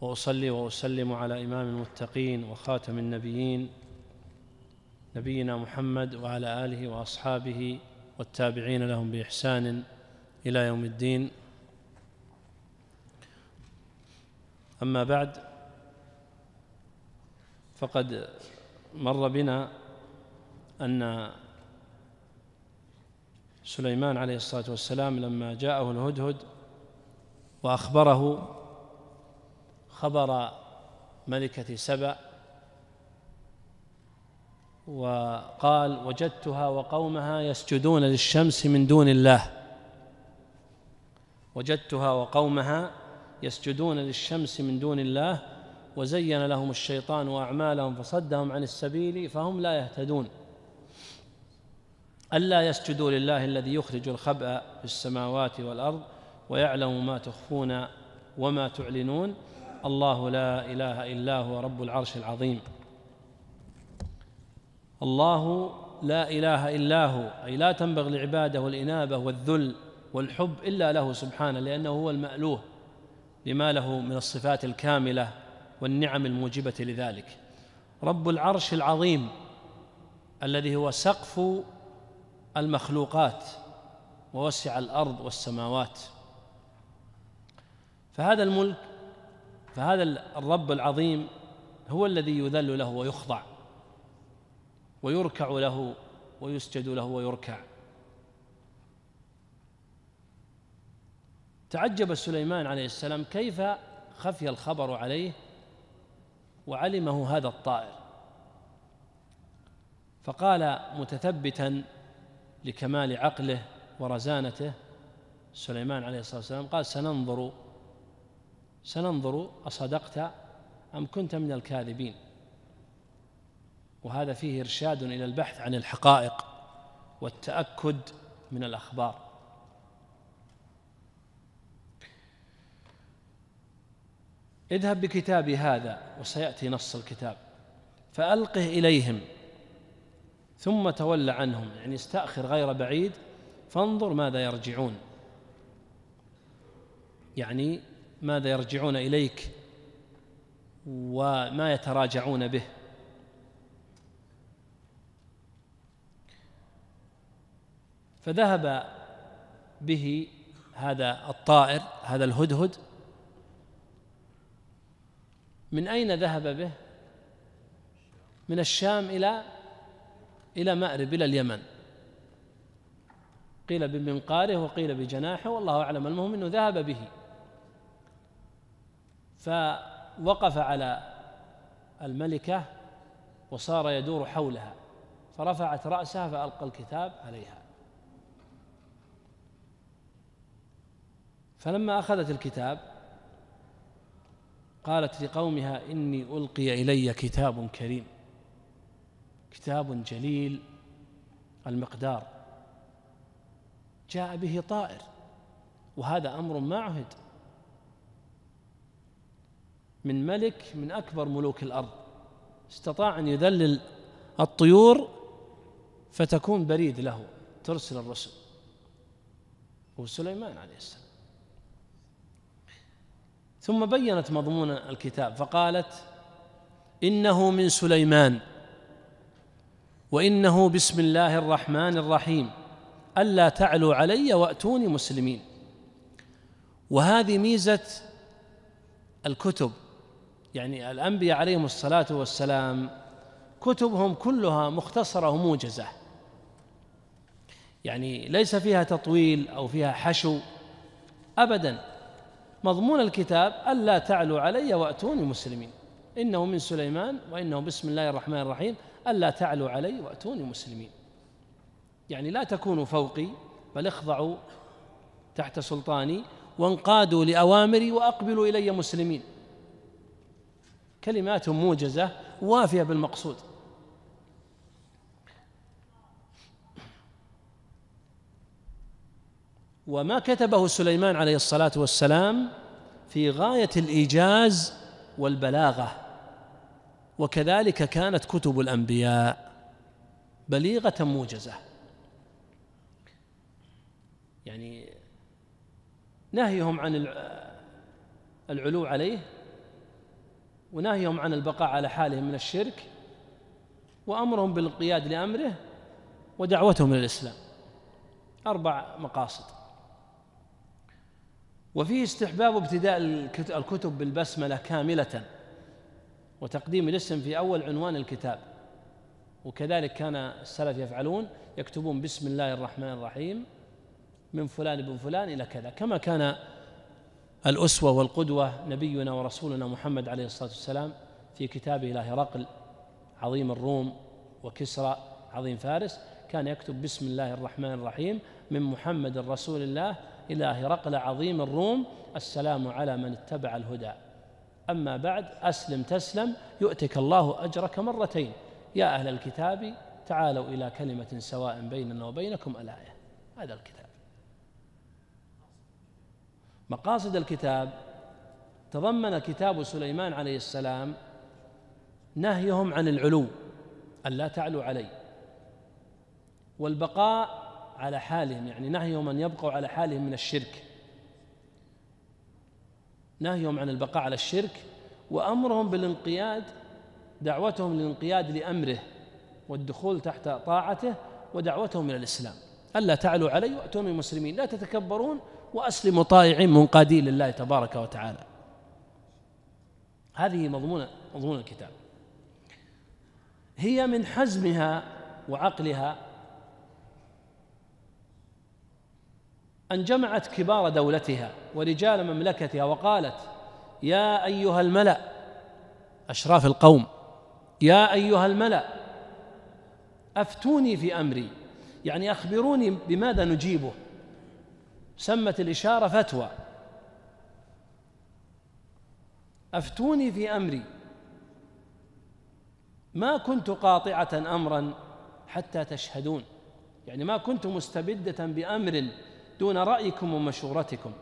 واصلي واسلم على امام المتقين وخاتم النبيين نبينا محمد وعلى اله واصحابه والتابعين لهم باحسان الى يوم الدين اما بعد فقد مر بنا ان سليمان عليه الصلاه والسلام لما جاءه الهدهد واخبره خبر ملكة سبأ وقال وجدتها وقومها يسجدون للشمس من دون الله وجدتها وقومها يسجدون للشمس من دون الله وزين لهم الشيطان واعمالهم فصدهم عن السبيل فهم لا يهتدون ألا يسجدوا لله الذي يخرج الخبأ في السماوات والأرض ويعلم ما تخفون وما تعلنون الله لا اله الا هو رب العرش العظيم الله لا اله الا هو اي لا تنبغ لعباده الانابه والذل والحب الا له سبحانه لانه هو المالوه لما له من الصفات الكامله والنعم الموجبه لذلك رب العرش العظيم الذي هو سقف المخلوقات ووسع الارض والسماوات فهذا الملك فهذا الرب العظيم هو الذي يذل له ويخضع ويركع له ويسجد له ويركع تعجب سليمان عليه السلام كيف خفي الخبر عليه وعلمه هذا الطائر فقال متثبتا لكمال عقله ورزانته سليمان عليه الصلاه والسلام قال سننظر سننظر أصدقت أم كنت من الكاذبين وهذا فيه إرشاد إلى البحث عن الحقائق والتأكد من الأخبار اذهب بكتابي هذا وسيأتي نص الكتاب فألقه إليهم ثم تول عنهم يعني استأخر غير بعيد فانظر ماذا يرجعون يعني ماذا يرجعون اليك وما يتراجعون به فذهب به هذا الطائر هذا الهدهد من أين ذهب به؟ من الشام إلى إلى مأرب إلى اليمن قيل بمنقاره وقيل بجناحه والله أعلم المهم أنه ذهب به فوقف على الملكة وصار يدور حولها فرفعت رأسها فألقى الكتاب عليها فلما أخذت الكتاب قالت لقومها إني ألقي إلي كتاب كريم كتاب جليل المقدار جاء به طائر وهذا أمر ما عهد من ملك من أكبر ملوك الأرض استطاع أن يذلل الطيور فتكون بريد له ترسل الرسل هو سليمان عليه السلام ثم بينت مضمون الكتاب فقالت إنه من سليمان وإنه بسم الله الرحمن الرحيم ألا تعلوا علي وأتوني مسلمين وهذه ميزة الكتب يعني الأنبياء عليهم الصلاة والسلام كتبهم كلها مختصرة وموجزة يعني ليس فيها تطويل أو فيها حشو أبدا مضمون الكتاب ألا تعلوا علي وأتوني مسلمين إنه من سليمان وإنه بسم الله الرحمن الرحيم ألا تعلوا علي وأتوني مسلمين يعني لا تكونوا فوقي بل اخضعوا تحت سلطاني وانقادوا لأوامري وأقبلوا إلي مسلمين كلمات موجزة وافية بالمقصود وما كتبه سليمان عليه الصلاة والسلام في غاية الإيجاز والبلاغة وكذلك كانت كتب الأنبياء بليغة موجزة يعني نهيهم عن العلو عليه ونهيهم عن البقاء على حالهم من الشرك وامرهم بالانقياد لامره ودعوتهم الى الاسلام اربع مقاصد وفيه استحباب ابتداء الكتب بالبسمله كامله وتقديم الاسم في اول عنوان الكتاب وكذلك كان السلف يفعلون يكتبون بسم الله الرحمن الرحيم من فلان بن فلان الى كذا كما كان الأسوة والقدوة نبينا ورسولنا محمد عليه الصلاة والسلام في كتابه إلى هرقل عظيم الروم وكسرى عظيم فارس كان يكتب بسم الله الرحمن الرحيم من محمد رسول الله إلى هرقل عظيم الروم السلام على من اتبع الهدى أما بعد أسلم تسلم يؤتك الله أجرك مرتين يا أهل الكتاب تعالوا إلى كلمة سواء بيننا وبينكم الآية هذا الكتاب مقاصد الكتاب تضمن كتاب سليمان عليه السلام نهيهم عن العلو ألا تعلو عليه والبقاء على حالهم يعني نهيهم أن يبقوا على حالهم من الشرك نهيهم عن البقاء على الشرك وأمرهم بالانقياد دعوتهم للانقياد لأمره والدخول تحت طاعته ودعوتهم إلى الإسلام ألا تعلوا علي وأتوني مسلمين لا تتكبرون وأسلموا طائعين منقادين لله تبارك وتعالى هذه مضمون مضمون الكتاب هي من حزمها وعقلها أن جمعت كبار دولتها ورجال مملكتها وقالت يا أيها الملأ أشراف القوم يا أيها الملأ أفتوني في أمري يعني أخبروني بماذا نجيبه سمت الإشارة فتوى أفتوني في أمري ما كنت قاطعة أمرا حتى تشهدون يعني ما كنت مستبدة بأمر دون رأيكم ومشورتكم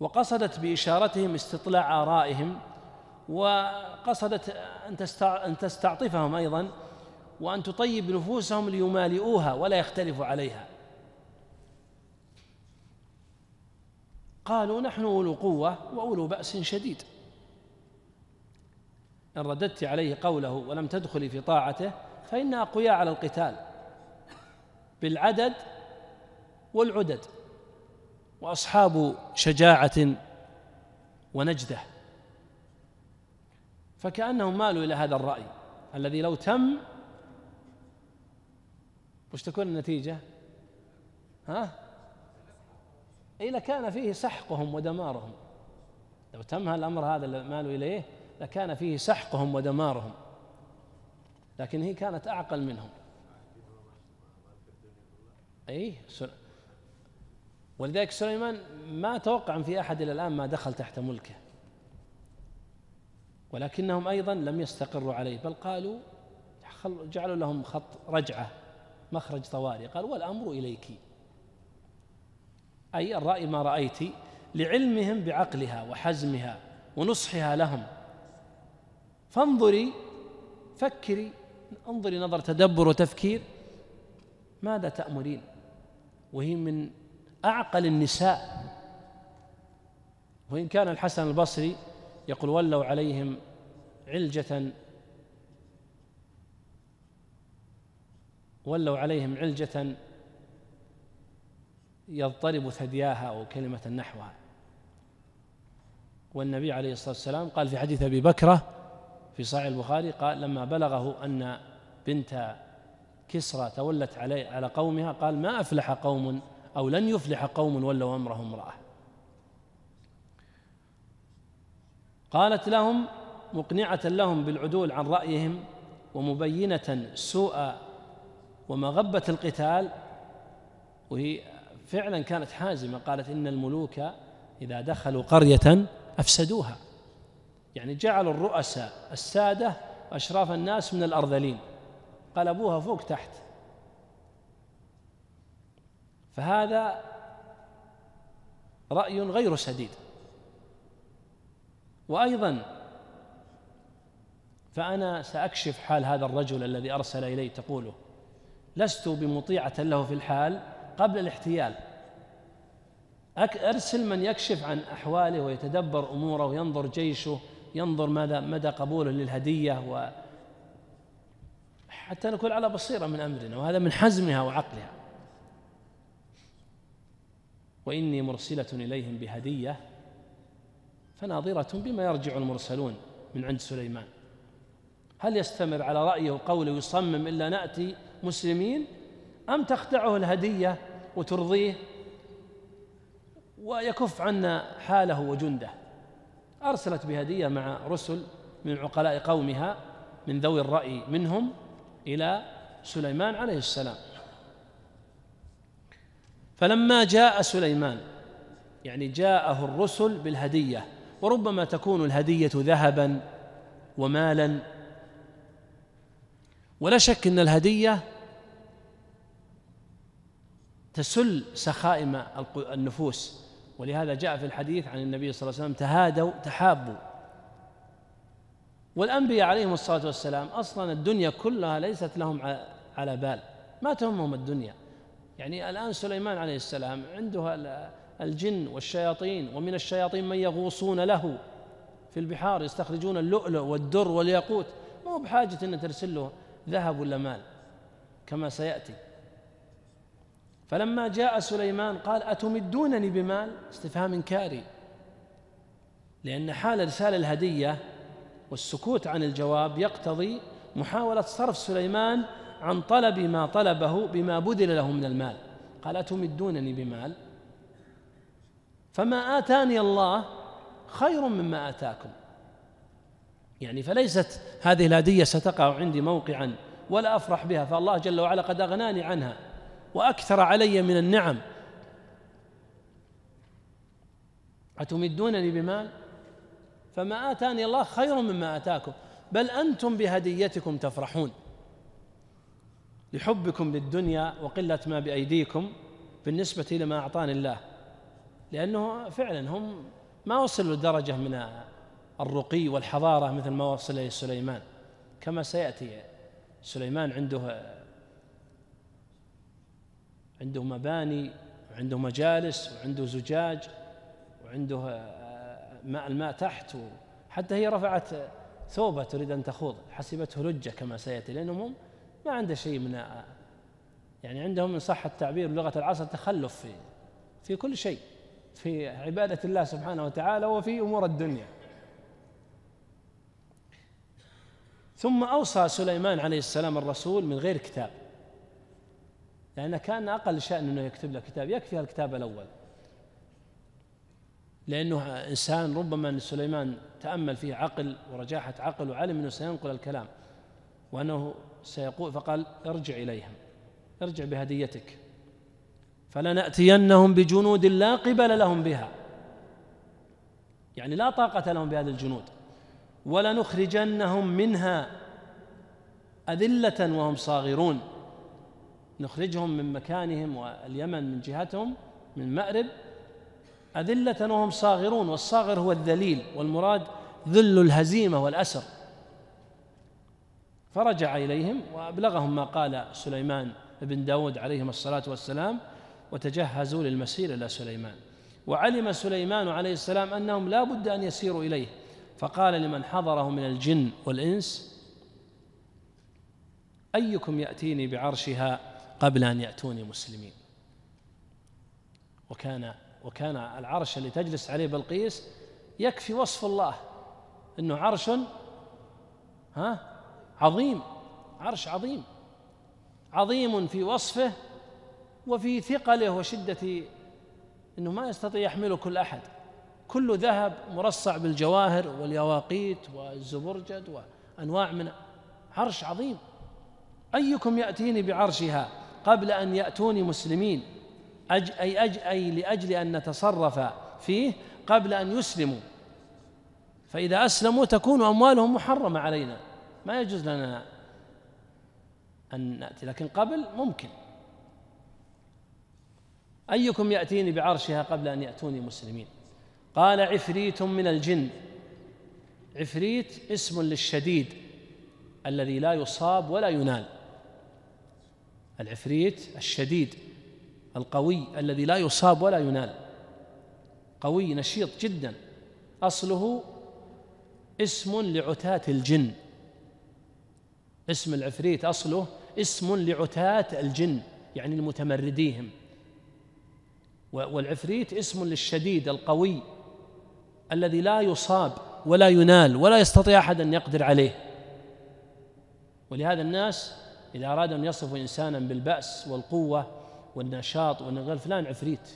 وقصدت بإشارتهم استطلاع آرائهم وقصدت أن تستعطفهم أيضا وأن تطيب نفوسهم ليمالئوها ولا يختلفوا عليها قالوا نحن أولو قوة وأولو بأس شديد إن رددت عليه قوله ولم تدخلي في طاعته فإنا أقوياء على القتال بالعدد والعدد وأصحاب شجاعة ونجدة فكأنهم مالوا إلى هذا الرأي الذي لو تم وش تكون النتيجة؟ ها؟ اي لكان فيه سحقهم ودمارهم لو تم الأمر هذا اللي مالوا إليه لكان فيه سحقهم ودمارهم لكن هي كانت أعقل منهم أي ولذلك سليمان ما توقع في أحد إلى الآن ما دخل تحت ملكه ولكنهم أيضا لم يستقروا عليه بل قالوا جعلوا لهم خط رجعة مخرج طوارئ قال والأمر إليك أي الرأي ما رأيت لعلمهم بعقلها وحزمها ونصحها لهم فانظري فكري انظري نظر تدبر وتفكير ماذا تأمرين وهي من أعقل النساء وإن كان الحسن البصري يقول ولوا عليهم علجة ولوا عليهم علجة يضطرب ثدياها أو كلمة نحوها والنبي عليه الصلاة والسلام قال في حديث أبي بكرة في صحيح البخاري قال لما بلغه أن بنت كسرى تولت عليه على قومها قال ما أفلح قوم أو لن يفلح قوم ولوا أمرهم امرأة قالت لهم مقنعة لهم بالعدول عن رأيهم ومبينة سوء ومغبة القتال وهي فعلا كانت حازمة قالت إن الملوك إذا دخلوا قرية أفسدوها يعني جعلوا الرؤساء السادة أشراف الناس من الأرذلين قلبوها فوق تحت فهذا رأي غير سديد وأيضا فأنا سأكشف حال هذا الرجل الذي أرسل إلي تقوله لست بمطيعة له في الحال قبل الاحتيال أرسل من يكشف عن أحواله ويتدبر أموره وينظر جيشه ينظر ماذا مدى قبوله للهدية و حتى نكون على بصيرة من أمرنا وهذا من حزمها وعقلها وإني مرسلة إليهم بهدية فناظرة بما يرجع المرسلون من عند سليمان هل يستمر على رأيه وقوله ويصمم إلا نأتي مسلمين أم تخدعه الهدية وترضيه ويكف عنا حاله وجنده أرسلت بهدية مع رسل من عقلاء قومها من ذوي الرأي منهم إلى سليمان عليه السلام فلما جاء سليمان يعني جاءه الرسل بالهدية وربما تكون الهدية ذهبا ومالا ولا شك أن الهدية تسل سخائم النفوس ولهذا جاء في الحديث عن النبي صلى الله عليه وسلم تهادوا تحابوا والأنبياء عليهم الصلاة والسلام أصلا الدنيا كلها ليست لهم على بال ما تهمهم الدنيا يعني الآن سليمان عليه السلام عنده الجن والشياطين ومن الشياطين من يغوصون له في البحار يستخرجون اللؤلؤ والدر والياقوت مو بحاجة أن ترسل له ذهب ولا مال كما سيأتي فلما جاء سليمان قال أتمدونني بمال استفهام إنكاري لأن حال إرسال الهدية والسكوت عن الجواب يقتضي محاولة صرف سليمان عن طلب ما طلبه بما بذل له من المال قال أتمدونني بمال فما آتاني الله خير مما آتاكم يعني فليست هذه الهدية ستقع عندي موقعا ولا أفرح بها فالله جل وعلا قد أغناني عنها وأكثر علي من النعم أتمدونني بمال فما آتاني الله خير مما آتاكم بل أنتم بهديتكم تفرحون لحبكم للدنيا وقلة ما بأيديكم بالنسبة لما أعطاني الله لأنه فعلا هم ما وصلوا لدرجة من الرقي والحضارة مثل ما وصل إليه سليمان كما سيأتي سليمان عنده عنده مباني وعنده مجالس وعنده زجاج وعنده آه، ماء الماء تحت حتى هي رفعت ثوبه تريد ان تخوض حسبته لجه كما سياتي لانهم ما عنده شيء من آه، يعني عندهم ان صح التعبير بلغه العصر تخلف في في كل شيء في عباده الله سبحانه وتعالى وفي امور الدنيا ثم اوصى سليمان عليه السلام الرسول من غير كتاب لأنه كان أقل شأن أنه يكتب له كتاب يكفي الكتاب الأول لأنه إنسان ربما أن سليمان تأمل فيه عقل ورجاحة عقل وعلم أنه سينقل الكلام وأنه سيقول فقال ارجع إليهم ارجع بهديتك فلنأتينهم بجنود لا قبل لهم بها يعني لا طاقة لهم بهذه الجنود ولنخرجنهم منها أذلة وهم صاغرون نخرجهم من مكانهم واليمن من جهتهم من المأرب أذلة وهم صاغرون والصاغر هو الذليل والمراد ذل الهزيمة والأسر فرجع إليهم وأبلغهم ما قال سليمان بن داود عليهم الصلاة والسلام وتجهزوا للمسير إلى سليمان وعلم سليمان عليه السلام أنهم لا بد أن يسيروا إليه فقال لمن حضره من الجن والإنس أيكم يأتيني بعرشها قبل أن يأتوني مسلمين وكان وكان العرش اللي تجلس عليه بلقيس يكفي وصف الله انه عرش ها عظيم عرش عظيم عظيم في وصفه وفي ثقله وشده انه ما يستطيع يحمله كل احد كل ذهب مرصع بالجواهر واليواقيت والزبرجد وانواع من عرش عظيم ايكم ياتيني بعرشها قبل أن يأتوني مسلمين أج أي, أج أي لأجل أن نتصرف فيه قبل أن يسلموا فإذا أسلموا تكون أموالهم محرمة علينا ما يجوز لنا أن نأتي لكن قبل ممكن أيكم يأتيني بعرشها قبل أن يأتوني مسلمين قال عفريت من الجن عفريت اسم للشديد الذي لا يصاب ولا ينال العفريت الشديد القوي الذي لا يصاب ولا ينال قوي نشيط جدا اصله اسم لعتاة الجن اسم العفريت اصله اسم لعتاة الجن يعني المتمرديهم والعفريت اسم للشديد القوي الذي لا يصاب ولا ينال ولا يستطيع احد ان يقدر عليه ولهذا الناس إذا أراد أن يصف إنسانا بالبأس والقوة والنشاط والنغل فلان عفريت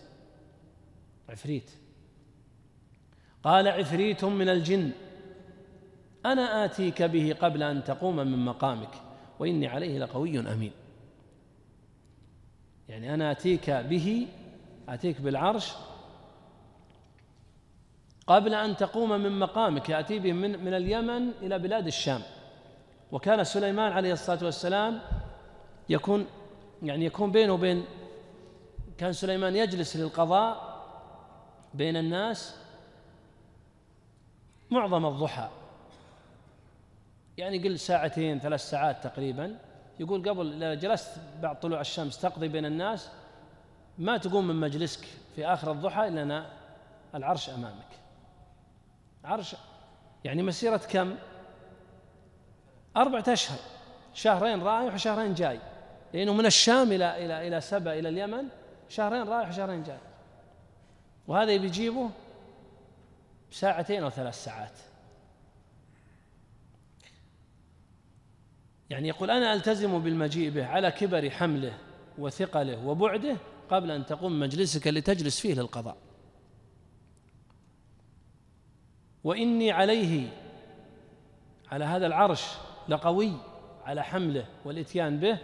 عفريت قال عفريت من الجن أنا آتيك به قبل أن تقوم من مقامك وإني عليه لقوي أمين يعني أنا آتيك به آتيك بالعرش قبل أن تقوم من مقامك يأتي به من, من اليمن إلى بلاد الشام وكان سليمان عليه الصلاة والسلام يكون يعني يكون بينه وبين كان سليمان يجلس للقضاء بين الناس معظم الضحى يعني قل ساعتين ثلاث ساعات تقريبا يقول قبل إذا جلست بعد طلوع الشمس تقضي بين الناس ما تقوم من مجلسك في آخر الضحى إلا أنا العرش أمامك عرش يعني مسيرة كم؟ أربعة أشهر شهرين رايح وشهرين جاي لأنه من الشام إلى إلى إلى سبأ إلى اليمن شهرين رايح وشهرين جاي وهذا بيجيبه بساعتين أو ثلاث ساعات يعني يقول أنا ألتزم بالمجيء به على كبر حمله وثقله وبعده قبل أن تقوم مجلسك اللي تجلس فيه للقضاء وإني عليه على هذا العرش لقوي على حمله والاتيان به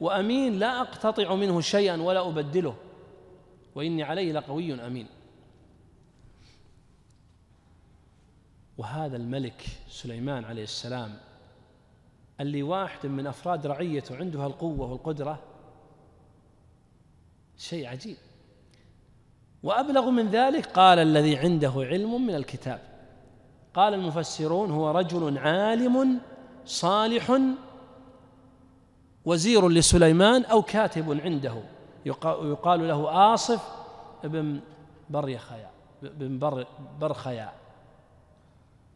وامين لا اقتطع منه شيئا ولا ابدله واني عليه لقوي امين وهذا الملك سليمان عليه السلام اللي واحد من افراد رعيته عندها القوه والقدره شيء عجيب وابلغ من ذلك قال الذي عنده علم من الكتاب قال المفسرون هو رجل عالم صالح وزير لسليمان أو كاتب عنده يقال له آصف بن بريخيا بن بر برخيا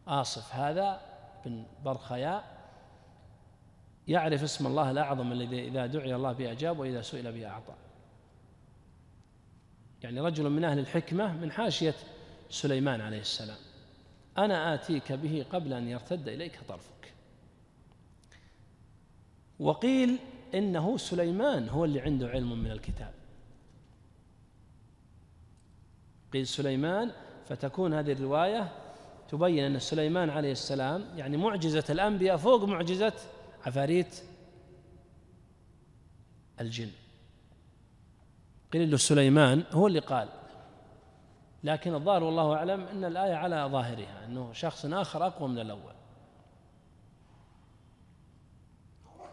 آصف هذا بن برخيا يعرف اسم الله الأعظم الذي إذا دعي الله به أجاب وإذا سئل به أعطى يعني رجل من أهل الحكمة من حاشية سليمان عليه السلام أنا آتيك به قبل أن يرتد إليك طرفك وقيل إنه سليمان هو اللي عنده علم من الكتاب قيل سليمان فتكون هذه الرواية تبين أن سليمان عليه السلام يعني معجزة الأنبياء فوق معجزة عفاريت الجن قيل له سليمان هو اللي قال لكن الظاهر والله أعلم أن الآية على ظاهرها أنه شخص آخر أقوى من الأول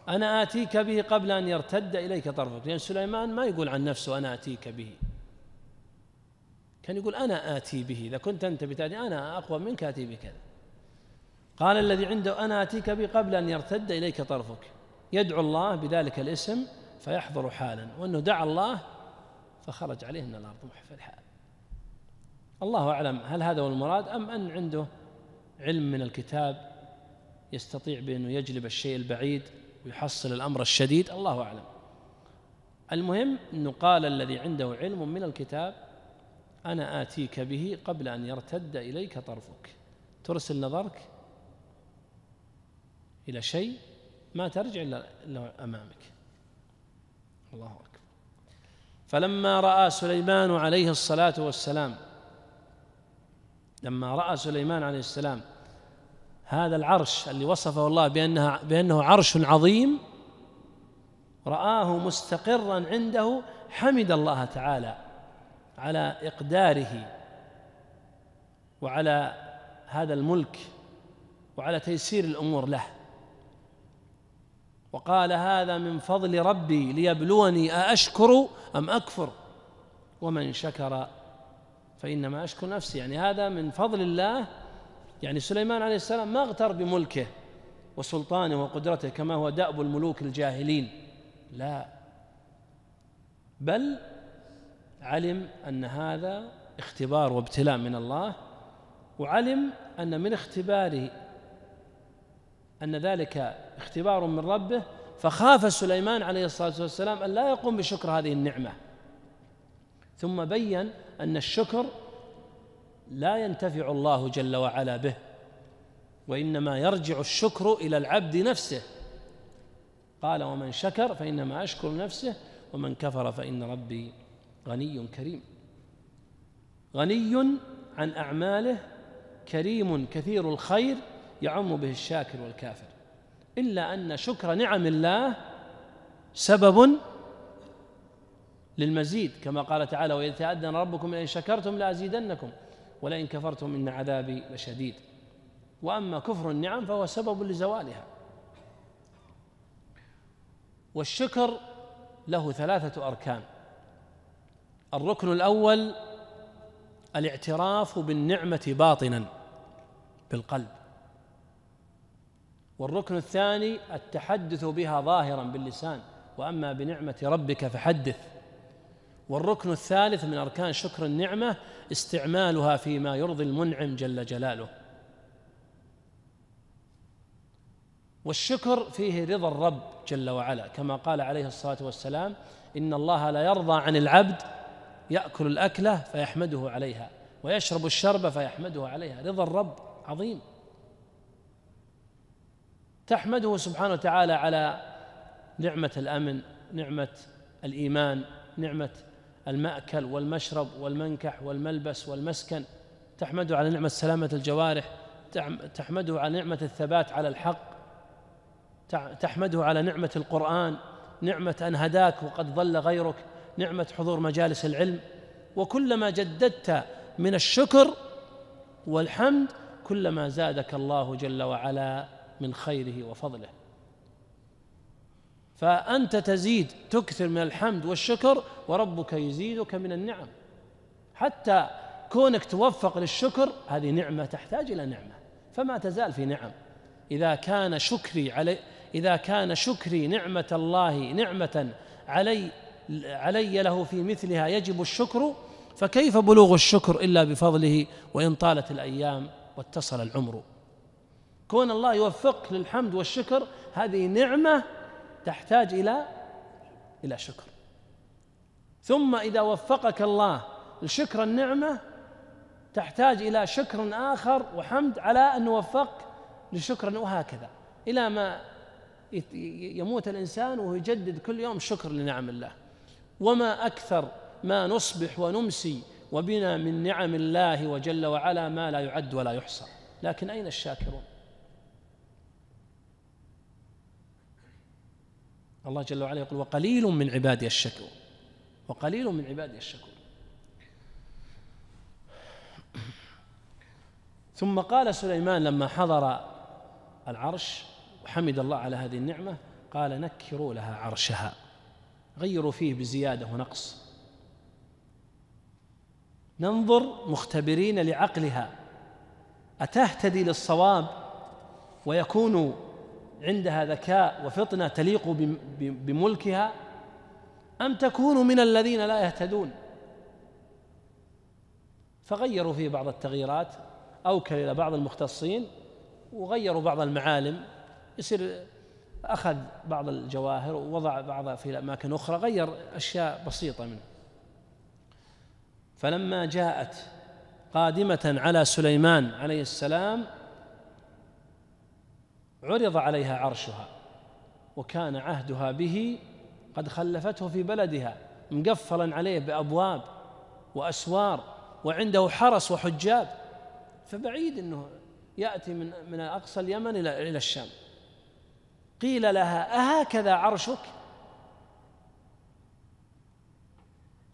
أنا آتيك به قبل أن يرتد إليك طرفك لأن سليمان ما يقول عن نفسه أنا آتيك به كان يقول أنا آتي به إذا كنت أنت بتأتي أنا أقوى منك آتي بكذا قال الذي عنده أنا آتيك به قبل أن يرتد إليك طرفك يدعو الله بذلك الاسم فيحضر حالا وأنه دعا الله فخرج عليه من الأرض محف الحال الله أعلم هل هذا هو المراد أم أن عنده علم من الكتاب يستطيع بأنه يجلب الشيء البعيد ويحصل الأمر الشديد الله أعلم المهم أنه قال الذي عنده علم من الكتاب أنا آتيك به قبل أن يرتد إليك طرفك ترسل نظرك إلى شيء ما ترجع إلا أمامك الله أكبر فلما رأى سليمان عليه الصلاة والسلام لما رأى سليمان عليه السلام هذا العرش اللي وصفه الله بأنها بأنه عرش عظيم رآه مستقرا عنده حمد الله تعالى على إقداره وعلى هذا الملك وعلى تيسير الأمور له وقال هذا من فضل ربي ليبلوني أأشكر أم أكفر ومن شكر فإنما أشكر نفسي يعني هذا من فضل الله يعني سليمان عليه السلام ما اغتر بملكه وسلطانه وقدرته كما هو دأب الملوك الجاهلين لا بل علم أن هذا اختبار وابتلاء من الله وعلم أن من اختباره أن ذلك اختبار من ربه فخاف سليمان عليه الصلاة والسلام أن لا يقوم بشكر هذه النعمة ثم بين أن الشكر لا ينتفع الله جل وعلا به وانما يرجع الشكر الى العبد نفسه قال ومن شكر فانما اشكر نفسه ومن كفر فان ربي غني كريم غني عن اعماله كريم كثير الخير يعم به الشاكر والكافر الا ان شكر نعم الله سبب للمزيد كما قال تعالى واذ تاذن ربكم لئن شكرتم لازيدنكم ولئن كفرتم إن عذابي لشديد وأما كفر النعم فهو سبب لزوالها والشكر له ثلاثة أركان الركن الأول الاعتراف بالنعمة باطنا بالقلب والركن الثاني التحدث بها ظاهرا باللسان وأما بنعمة ربك فحدث والركن الثالث من أركان شكر النعمة استعمالها فيما يرضي المنعم جل جلاله والشكر فيه رضا الرب جل وعلا كما قال عليه الصلاة والسلام إن الله لا يرضى عن العبد يأكل الأكلة فيحمده عليها ويشرب الشربة فيحمده عليها رضا الرب عظيم تحمده سبحانه وتعالى على نعمة الأمن نعمة الإيمان نعمة المأكل والمشرب والمنكح والملبس والمسكن تحمده على نعمة سلامة الجوارح تحمده على نعمة الثبات على الحق تحمده على نعمة القرآن نعمة أن هداك وقد ضل غيرك نعمة حضور مجالس العلم وكلما جددت من الشكر والحمد كلما زادك الله جل وعلا من خيره وفضله فأنت تزيد تكثر من الحمد والشكر وربك يزيدك من النعم حتى كونك توفق للشكر هذه نعمة تحتاج إلى نعمة فما تزال في نعم إذا كان شكري علي إذا كان شكري نعمة الله نعمة علي علي له في مثلها يجب الشكر فكيف بلوغ الشكر إلا بفضله وإن طالت الأيام واتصل العمر كون الله يوفقك للحمد والشكر هذه نعمة تحتاج إلى إلى شكر ثم إذا وفقك الله لشكر النعمة تحتاج إلى شكر آخر وحمد على أن وفقك لشكر وهكذا إلى ما يموت الإنسان وهو يجدد كل يوم شكر لنعم الله وما أكثر ما نصبح ونمسي وبنا من نعم الله وجل وعلا ما لا يعد ولا يحصى لكن أين الشاكرون الله جل وعلا يقول وقليل من عبادي الشكور وقليل من عبادي الشكور ثم قال سليمان لما حضر العرش وحمد الله على هذه النعمة قال نكروا لها عرشها غيروا فيه بزيادة ونقص ننظر مختبرين لعقلها أتهتدي للصواب ويكون عندها ذكاء وفطنه تليق بملكها ام تكون من الذين لا يهتدون فغيروا فيه بعض التغييرات اوكل الى بعض المختصين وغيروا بعض المعالم يصير اخذ بعض الجواهر ووضع بعضها في اماكن اخرى غير اشياء بسيطه منه فلما جاءت قادمه على سليمان عليه السلام عرض عليها عرشها وكان عهدها به قد خلفته في بلدها مقفلا عليه بأبواب وأسوار وعنده حرس وحجاب فبعيد أنه يأتي من من أقصى اليمن إلى إلى الشام قيل لها أهكذا عرشك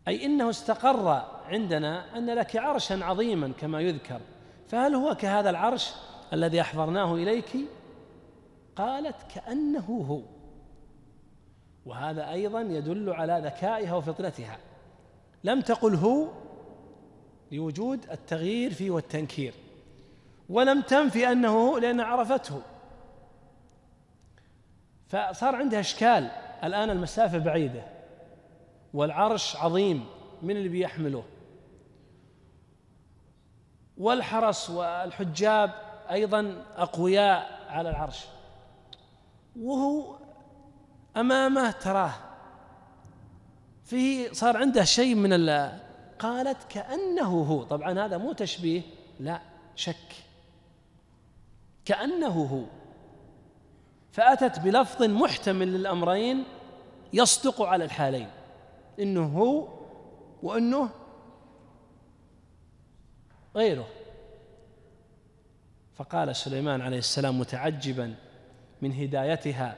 أي إنه استقر عندنا أن لك عرشا عظيما كما يذكر فهل هو كهذا العرش الذي أحضرناه إليك قالت كأنه هو وهذا أيضا يدل على ذكائها وفطنتها لم تقل هو لوجود التغيير فيه والتنكير ولم تنفي أنه هو لأن عرفته فصار عندها إشكال الآن المسافة بعيدة والعرش عظيم من اللي بيحمله والحرس والحجاب أيضا أقوياء على العرش وهو امامه تراه فيه صار عنده شيء من ال قالت كانه هو طبعا هذا مو تشبيه لا شك كانه هو فاتت بلفظ محتمل للامرين يصدق على الحالين انه هو وانه غيره فقال سليمان عليه السلام متعجبا من هدايتها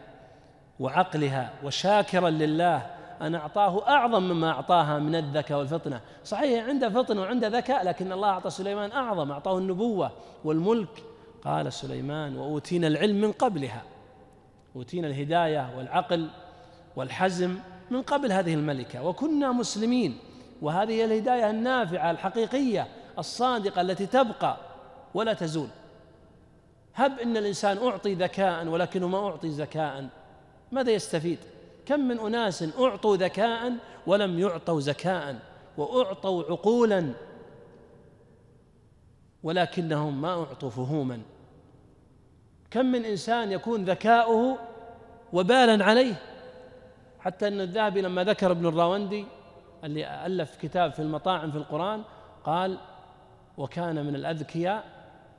وعقلها وشاكرا لله أن أعطاه أعظم مما أعطاها من الذكاء والفطنة صحيح عنده فطنة وعنده ذكاء لكن الله أعطى سليمان أعظم أعطاه النبوة والملك قال سليمان وأوتينا العلم من قبلها أوتينا الهداية والعقل والحزم من قبل هذه الملكة وكنا مسلمين وهذه الهداية النافعة الحقيقية الصادقة التي تبقى ولا تزول هب ان الانسان اعطي ذكاء ولكنه ما اعطي زكاء ماذا يستفيد كم من اناس اعطوا ذكاء ولم يعطوا زكاء واعطوا عقولا ولكنهم ما اعطوا فهوما كم من انسان يكون ذكاؤه وبالا عليه حتى ان الذهبي لما ذكر ابن الراوندي اللي الف كتاب في المطاعم في القران قال وكان من الاذكياء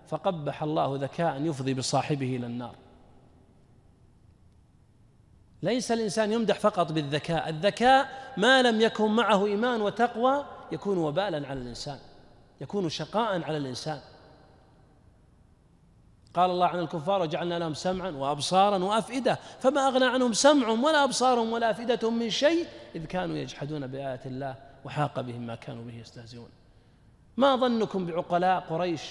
فقبح الله ذكاء يفضي بصاحبه إلى النار ليس الإنسان يمدح فقط بالذكاء الذكاء ما لم يكن معه إيمان وتقوى يكون وبالا على الإنسان يكون شقاء على الإنسان قال الله عن الكفار وجعلنا لهم سمعا وابصارا وافئده فما اغنى عنهم سمعهم ولا ابصارهم ولا افئدتهم من شيء اذ كانوا يجحدون بايات الله وحاق بهم ما كانوا به يستهزئون ما ظنكم بعقلاء قريش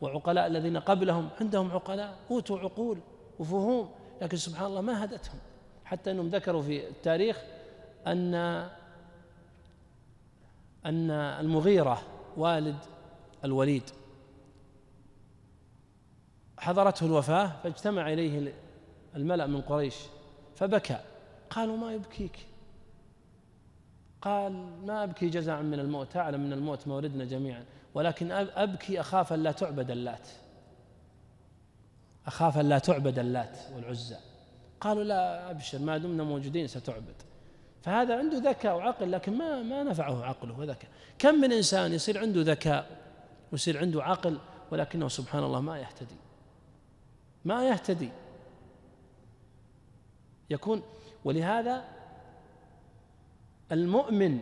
وعقلاء الذين قبلهم عندهم عقلاء أوتوا عقول وفهوم لكن سبحان الله ما هدتهم حتى أنهم ذكروا في التاريخ أن أن المغيرة والد الوليد حضرته الوفاة فاجتمع إليه الملأ من قريش فبكى قالوا ما يبكيك قال ما أبكي جزعا من الموت أعلم من الموت موردنا جميعا ولكن أبكي أخاف أن لا تعبد اللات أخاف أن لا تعبد اللات والعزى قالوا لا أبشر ما دمنا موجودين ستعبد فهذا عنده ذكاء وعقل لكن ما ما نفعه عقله وذكاء كم من إنسان يصير عنده ذكاء ويصير عنده عقل ولكنه سبحان الله ما يهتدي ما يهتدي يكون ولهذا المؤمن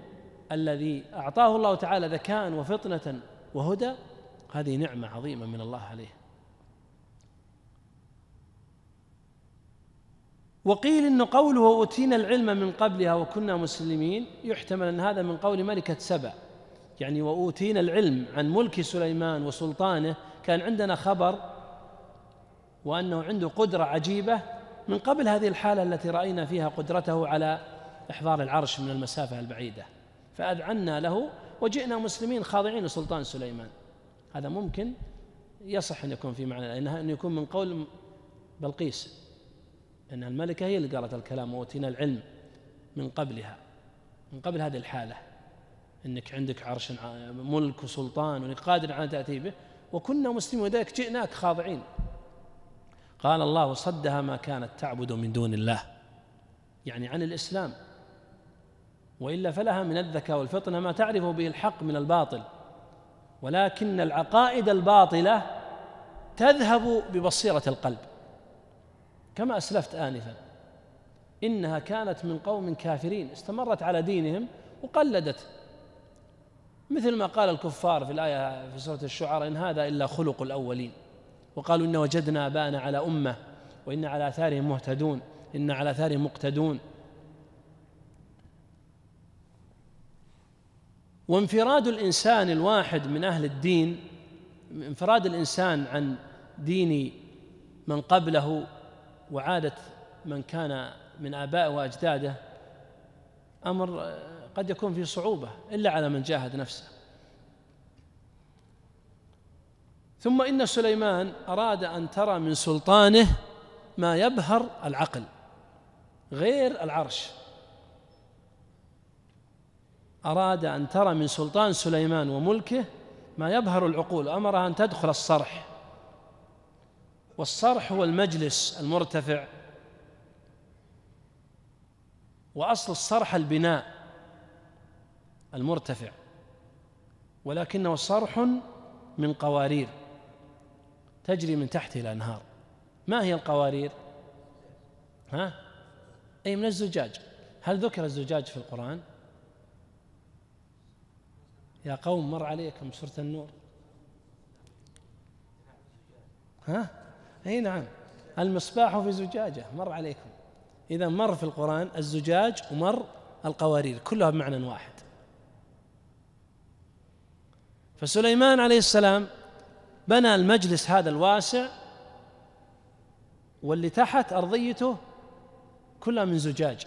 الذي أعطاه الله تعالى ذكاء وفطنة وهدى هذه نعمة عظيمة من الله عليه وقيل أن قوله أوتينا العلم من قبلها وكنا مسلمين يحتمل أن هذا من قول ملكة سبأ يعني وأوتينا العلم عن ملك سليمان وسلطانه كان عندنا خبر وأنه عنده قدرة عجيبة من قبل هذه الحالة التي رأينا فيها قدرته على إحضار العرش من المسافة البعيدة فأذعنا له وجئنا مسلمين خاضعين لسلطان سليمان هذا ممكن يصح أن يكون في معنى إنها أن يكون من قول بلقيس أن الملكة هي اللي قالت الكلام وأوتينا العلم من قبلها من قبل هذه الحالة أنك عندك عرش ملك وسلطان وأنك قادر على تأتي به وكنا مسلمين وذلك جئناك خاضعين قال الله صدها ما كانت تعبد من دون الله يعني عن الإسلام والا فلها من الذكاء والفطنه ما تعرف به الحق من الباطل ولكن العقائد الباطله تذهب ببصيره القلب كما اسلفت انفا انها كانت من قوم كافرين استمرت على دينهم وقلدت مثل ما قال الكفار في الايه في سوره الشعراء ان هذا الا خلق الاولين وقالوا ان وجدنا ابانا على امه وإن على آثارهم مهتدون إن على آثارهم مقتدون وانفراد الانسان الواحد من اهل الدين انفراد الانسان عن دين من قبله وعاده من كان من ابائه واجداده امر قد يكون فيه صعوبه الا على من جاهد نفسه ثم ان سليمان اراد ان ترى من سلطانه ما يبهر العقل غير العرش أراد أن ترى من سلطان سليمان وملكه ما يبهر العقول أمرها أن تدخل الصرح والصرح هو المجلس المرتفع وأصل الصرح البناء المرتفع ولكنه صرح من قوارير تجري من تحته الأنهار ما هي القوارير؟ ها؟ أي من الزجاج هل ذكر الزجاج في القرآن؟ يا قوم مر عليكم سورة النور ها اي نعم المصباح في زجاجة مر عليكم إذا مر في القرآن الزجاج ومر القوارير كلها بمعنى واحد فسليمان عليه السلام بنى المجلس هذا الواسع واللي تحت أرضيته كلها من زجاج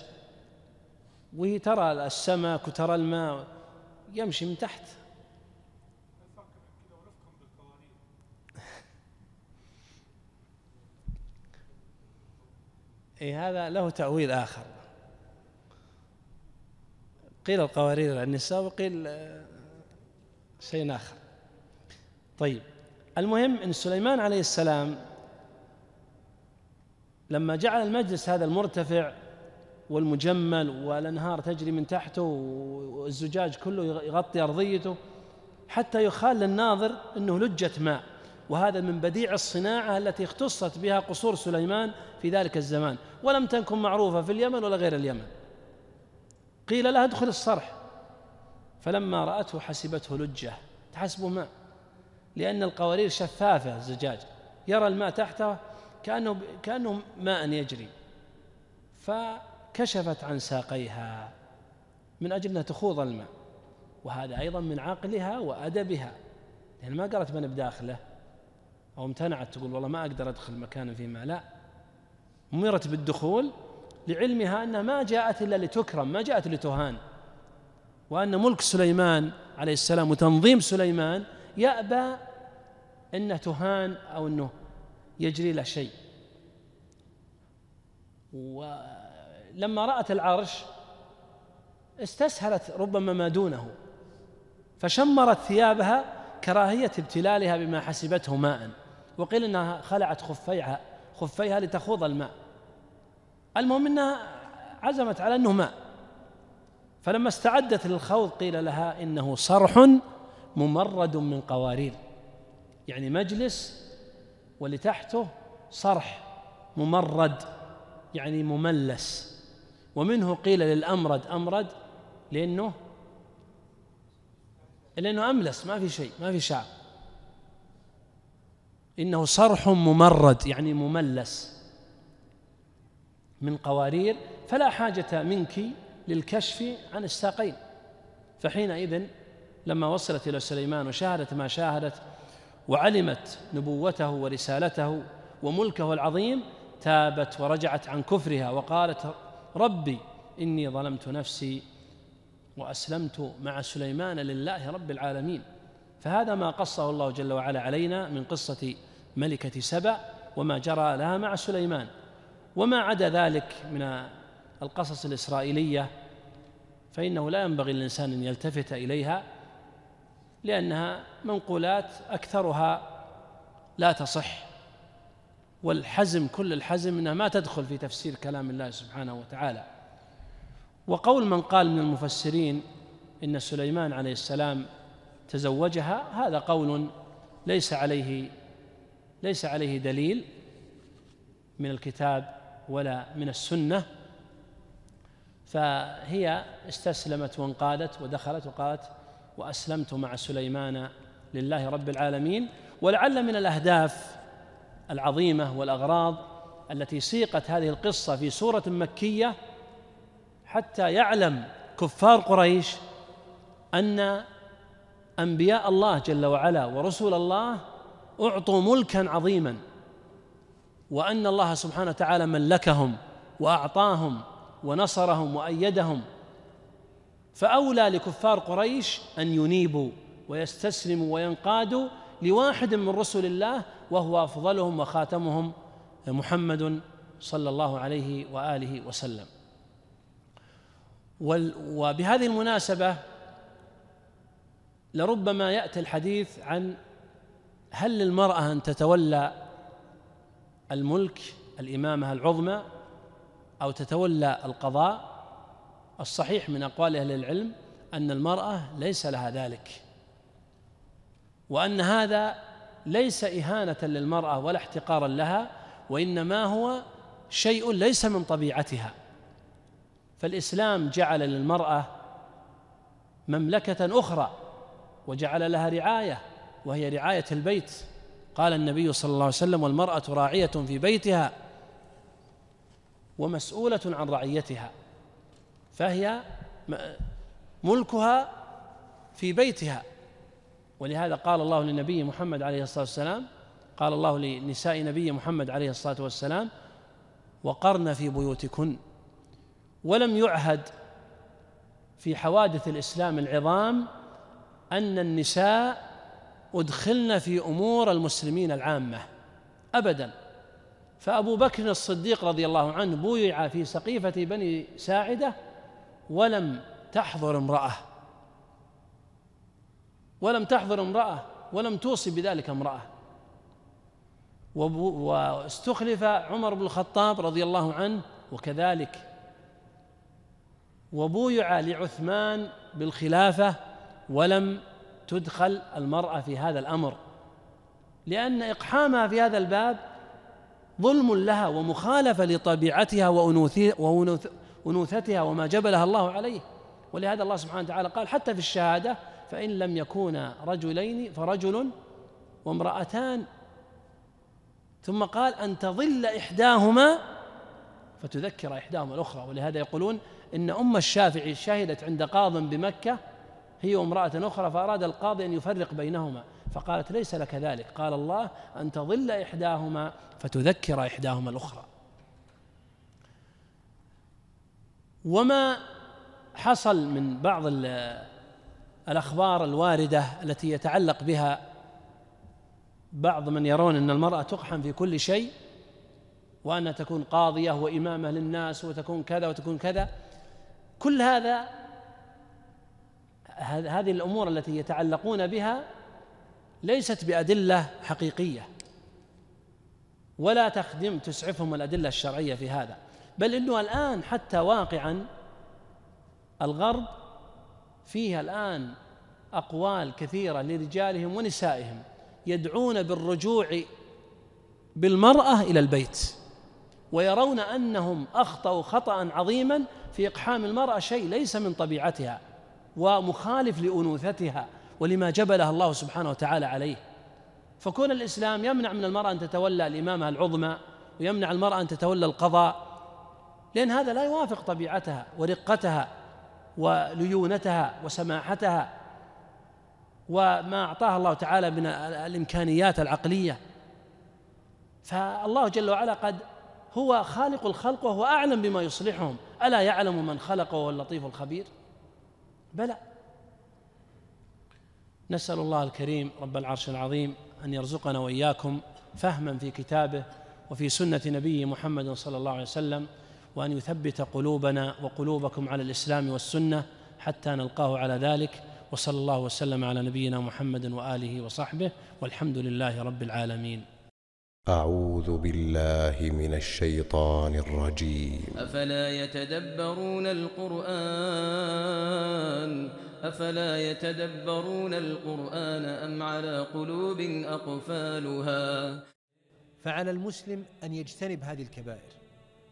وترى السمك وترى الماء يمشي من تحت اي هذا له تأويل آخر قيل القوارير عن النساء وقيل آه، شيء آخر طيب المهم أن سليمان عليه السلام لما جعل المجلس هذا المرتفع والمجمل والانهار تجري من تحته والزجاج كله يغطي ارضيته حتى يخال للناظر انه لجه ماء وهذا من بديع الصناعه التي اختصت بها قصور سليمان في ذلك الزمان ولم تكن معروفه في اليمن ولا غير اليمن قيل لها ادخل الصرح فلما راته حسبته لجه تحسبه ماء لان القوارير شفافه الزجاج يرى الماء تحته كانه كانه ماء يجري ف كشفت عن ساقيها من أجل أنها تخوض الماء وهذا أيضا من عقلها وأدبها لأن ما قالت من بداخله أو امتنعت تقول والله ما أقدر أدخل مكانا فيه ماء لا أمرت بالدخول لعلمها أنها ما جاءت إلا لتكرم ما جاءت لتهان وأن ملك سليمان عليه السلام وتنظيم سليمان يأبى أنه تهان أو أنه يجري له شيء و لما رأت العرش استسهلت ربما ما دونه فشمرت ثيابها كراهية ابتلالها بما حسبته ماء وقيل أنها خلعت خفيها خفيها لتخوض الماء المهم أنها عزمت على أنه ماء فلما استعدت للخوض قيل لها إنه صرح ممرد من قوارير يعني مجلس ولتحته صرح ممرد يعني مملس ومنه قيل للأمرد أمرد لأنه لأنه أملس ما في شيء ما في شعر إنه صرح ممرد يعني مملس من قوارير فلا حاجة منك للكشف عن الساقين فحينئذ لما وصلت إلى سليمان وشاهدت ما شاهدت وعلمت نبوته ورسالته وملكه العظيم تابت ورجعت عن كفرها وقالت ربي إني ظلمت نفسي وأسلمت مع سليمان لله رب العالمين فهذا ما قصه الله جل وعلا علينا من قصة ملكة سبأ وما جرى لها مع سليمان وما عدا ذلك من القصص الإسرائيلية فإنه لا ينبغي للإنسان أن يلتفت إليها لأنها منقولات أكثرها لا تصح والحزم كل الحزم انها ما تدخل في تفسير كلام الله سبحانه وتعالى وقول من قال من المفسرين ان سليمان عليه السلام تزوجها هذا قول ليس عليه ليس عليه دليل من الكتاب ولا من السنه فهي استسلمت وانقادت ودخلت وقالت واسلمت مع سليمان لله رب العالمين ولعل من الاهداف العظيمه والاغراض التي سيقت هذه القصه في سوره مكيه حتى يعلم كفار قريش ان انبياء الله جل وعلا ورسول الله اعطوا ملكا عظيما وان الله سبحانه وتعالى ملكهم واعطاهم ونصرهم وايدهم فاولى لكفار قريش ان ينيبوا ويستسلموا وينقادوا لواحد من رسل الله وهو أفضلهم وخاتمهم محمد صلى الله عليه وآله وسلم وبهذه المناسبة لربما يأتي الحديث عن هل للمرأة أن تتولى الملك الإمامة العظمى أو تتولى القضاء الصحيح من أقوال أهل العلم أن المرأة ليس لها ذلك وأن هذا ليس إهانة للمرأة ولا احتقارا لها وإنما هو شيء ليس من طبيعتها فالإسلام جعل للمرأة مملكة أخرى وجعل لها رعاية وهي رعاية البيت قال النبي صلى الله عليه وسلم والمرأة راعية في بيتها ومسؤولة عن رعيتها فهي ملكها في بيتها ولهذا قال الله لنبي محمد عليه الصلاة والسلام قال الله لنساء نبي محمد عليه الصلاة والسلام وقرن في بيوتكن ولم يعهد في حوادث الإسلام العظام أن النساء أدخلن في أمور المسلمين العامة أبدا فأبو بكر الصديق رضي الله عنه بويع في سقيفة بني ساعدة ولم تحضر امرأة ولم تحضر امرأة ولم توصي بذلك امرأة واستخلف عمر بن الخطاب رضي الله عنه وكذلك وبويع لعثمان بالخلافة ولم تدخل المرأة في هذا الأمر لأن إقحامها في هذا الباب ظلم لها ومخالفة لطبيعتها وأنوثتها وما جبلها الله عليه ولهذا الله سبحانه وتعالى قال حتى في الشهادة فإن لم يكونا رجلين فرجل وامرأتان ثم قال أن تظل إحداهما فتذكر إحداهما الأخرى ولهذا يقولون إن أم الشافعي شهدت عند قاض بمكة هي امرأة أخرى فأراد القاضي أن يفرق بينهما فقالت ليس لك ذلك قال الله أن تظل إحداهما فتذكر إحداهما الأخرى وما حصل من بعض الأخبار الواردة التي يتعلق بها بعض من يرون أن المرأة تقحم في كل شيء وأنها تكون قاضية وإمامة للناس وتكون كذا وتكون كذا كل هذا هذه الأمور التي يتعلقون بها ليست بأدلة حقيقية ولا تخدم تسعفهم الأدلة الشرعية في هذا بل أنه الآن حتى واقعا الغرب فيها الآن أقوال كثيرة لرجالهم ونسائهم يدعون بالرجوع بالمرأة إلى البيت ويرون أنهم أخطأوا خطأ عظيما في إقحام المرأة شيء ليس من طبيعتها ومخالف لأنوثتها ولما جبلها الله سبحانه وتعالى عليه فكون الإسلام يمنع من المرأة أن تتولى الإمامة العظمى ويمنع المرأة أن تتولى القضاء لأن هذا لا يوافق طبيعتها ورقتها وليونتها وسماحتها وما أعطاها الله تعالى من الإمكانيات العقلية فالله جل وعلا قد هو خالق الخلق وهو أعلم بما يصلحهم ألا يعلم من خلق وهو اللطيف الخبير بلى نسأل الله الكريم رب العرش العظيم أن يرزقنا وإياكم فهما في كتابه وفي سنة نبيه محمد صلى الله عليه وسلم وأن يثبت قلوبنا وقلوبكم على الإسلام والسنة حتى نلقاه على ذلك وصلى الله وسلم على نبينا محمد وآله وصحبه والحمد لله رب العالمين أعوذ بالله من الشيطان الرجيم أفلا يتدبرون القرآن أفلا يتدبرون القرآن أم على قلوب أقفالها فعلى المسلم أن يجتنب هذه الكبائر